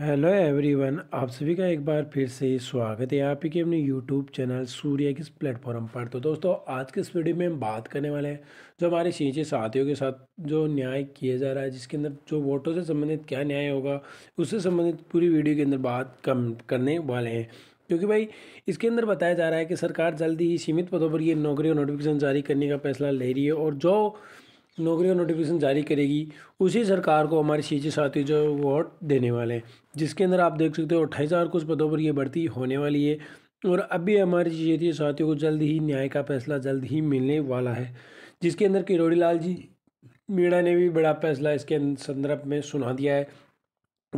hello everyone आप सभी का एक बार फिर से स्वागत है आप ही के अपने यूट्यूब चैनल सूर्य किस प्लेटफॉर्म पर तो दोस्तों आज के इस वीडियो में हम बात करने वाले हैं जो हमारे सींचे साथियों के साथ जो न्याय किया जा रहा है जिसके अंदर जो वोटों से संबंधित क्या न्याय होगा उससे संबंधित पूरी वीडियो के अंदर बात कम करने वाले हैं क्योंकि भाई इसके अंदर बताया जा रहा है कि सरकार जल्दी ही सीमित पदों पर ये नौकरी और नोटिफिकेशन जारी करने का फैसला ले रही है और जो नौकरी का नोटिफिकेशन जारी करेगी उसी सरकार को हमारी सी साथी जो वोट देने वाले हैं जिसके अंदर आप देख सकते हो अट्ठाईस हज़ार कुछ पदों पर ये भर्ती होने वाली है और अभी हमारे क्षेत्रीय साथियों को जल्द ही न्याय का फैसला जल्द ही मिलने वाला है जिसके अंदर किरोड़ी लाल जी मीणा ने भी बड़ा फैसला इसके संदर्भ में सुना दिया है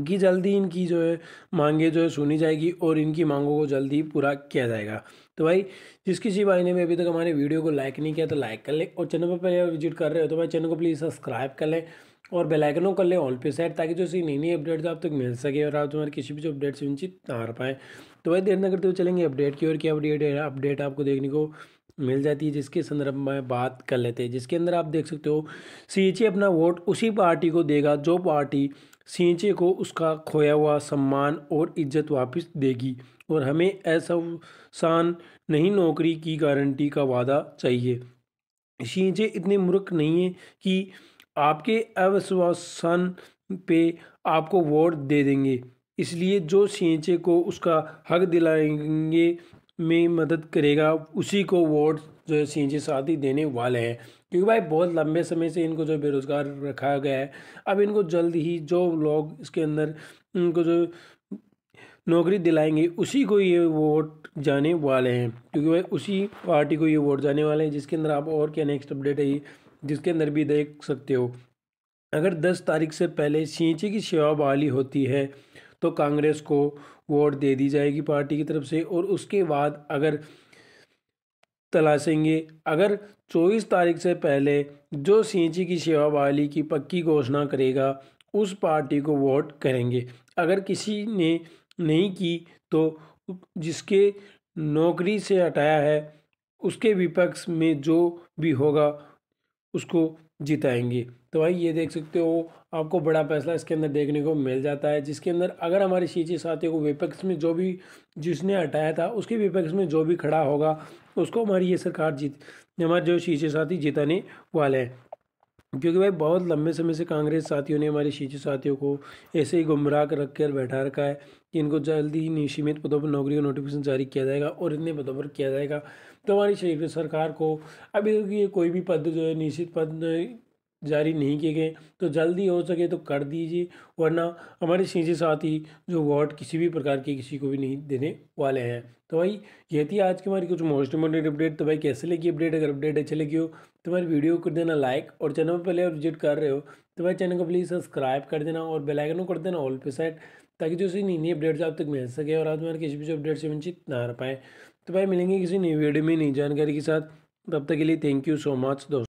कि जल्दी इनकी जो है मांगे जो है सुनी जाएगी और इनकी मांगों को जल्दी पूरा किया जाएगा तो भाई जिस किसी भाई ने भी अभी तक हमारे वीडियो को लाइक नहीं किया तो लाइक कर लें और चैनल पर पहले विजिट कर रहे हो तो भाई चैनल को प्लीज़ सब्सक्राइब कर लें और बेलाइकनों कर लें ऑल पे सेट ताकि जो इसी नई नई अपडेट्स आप तक मिल सके और आप तुम्हारे किसी भी जो अपडेट से वंचित ना पाएँ तो भाई देर न करते हुए चलेंगे अपडेट की और क्या अपडेट है अपडेट आपको देखने को मिल जाती है जिसके संदर्भ में बात कर लेते हैं जिसके अंदर आप देख सकते हो सी e अपना वोट उसी पार्टी को देगा जो पार्टी सींचे को उसका खोया हुआ सम्मान और इज्जत वापस देगी और हमें ऐसा शान नहीं नौकरी की गारंटी का वादा चाहिए सींचे इतने मूर्ख नहीं है कि आपके अविश्वासन पे आपको वोट दे देंगे इसलिए जो सींचे को उसका हक दिलाएंगे में मदद करेगा उसी को वोट जो है सी एन जी साथी देने वाले हैं क्योंकि भाई बहुत लंबे समय से इनको जो बेरोज़गार रखा गया है अब इनको जल्द ही जो लोग इसके अंदर इनको जो नौकरी दिलाएंगे उसी को ये वोट जाने वाले हैं क्योंकि भाई उसी पार्टी को ये वोट जाने वाले हैं जिसके अंदर आप और क्या नेक्स्ट अपडेट है जिसके अंदर भी देख सकते हो अगर दस तारीख से पहले सींचे की सेवा बहाली होती है तो कांग्रेस को वोट दे दी जाएगी पार्टी की तरफ से और उसके बाद अगर तलाशेंगे अगर 24 तारीख से पहले जो सींची की सेवा बहाली की पक्की घोषणा करेगा उस पार्टी को वोट करेंगे अगर किसी ने नहीं की तो जिसके नौकरी से हटाया है उसके विपक्ष में जो भी होगा उसको जिताएंगे तो भाई ये देख सकते हो आपको बड़ा फैसला इसके अंदर देखने को मिल जाता है जिसके अंदर अगर हमारे शीचे साथी को विपक्ष में जो भी जिसने हटाया था उसके विपक्ष में जो भी खड़ा होगा उसको हमारी ये सरकार जीत हमारे जो शीचे साथी जिताने वाले हैं क्योंकि भाई बहुत लंबे समय से कांग्रेस साथियों ने हमारे शिशु साथियों को ऐसे ही गुमराह रख कर बैठा रखा है कि इनको जल्दी ही निशीमित पदों पर नौकरी का नोटिफिकेशन जारी किया जाएगा और इतने पदों पर किया जाएगा तो हमारी सरकार को अभी तक ये कोई भी पद जो है निश्चित पद जारी नहीं किए गए तो जल्दी हो सके तो कर दीजिए वरना हमारे सीधे साथ ही जो वार्ड किसी भी प्रकार के किसी को भी नहीं देने वाले हैं तो भाई ये थी आज की हमारी कुछ मोस्ट इम्पोर्टेंट अपडेट तो भाई कैसे लगी अपडेट अगर अपडेट अच्छी लगी हो तो हमारी वीडियो कर देना लाइक और चैनल पर पहले विजिट कर रहे हो तो भाई चैनल को प्लीज़ सब्सक्राइब कर देना और बेलाइकन को कर देना ऑल पे सेट ताकि जो नई नई अपडेट्स आप तक मिल सके और आप हमारे किसी भी अपडेट से वंचित ना रह पाए तो भाई मिलेंगे किसी नई वीडियो में नई जानकारी के साथ तब तक के लिए थैंक यू सो मच दोस्तों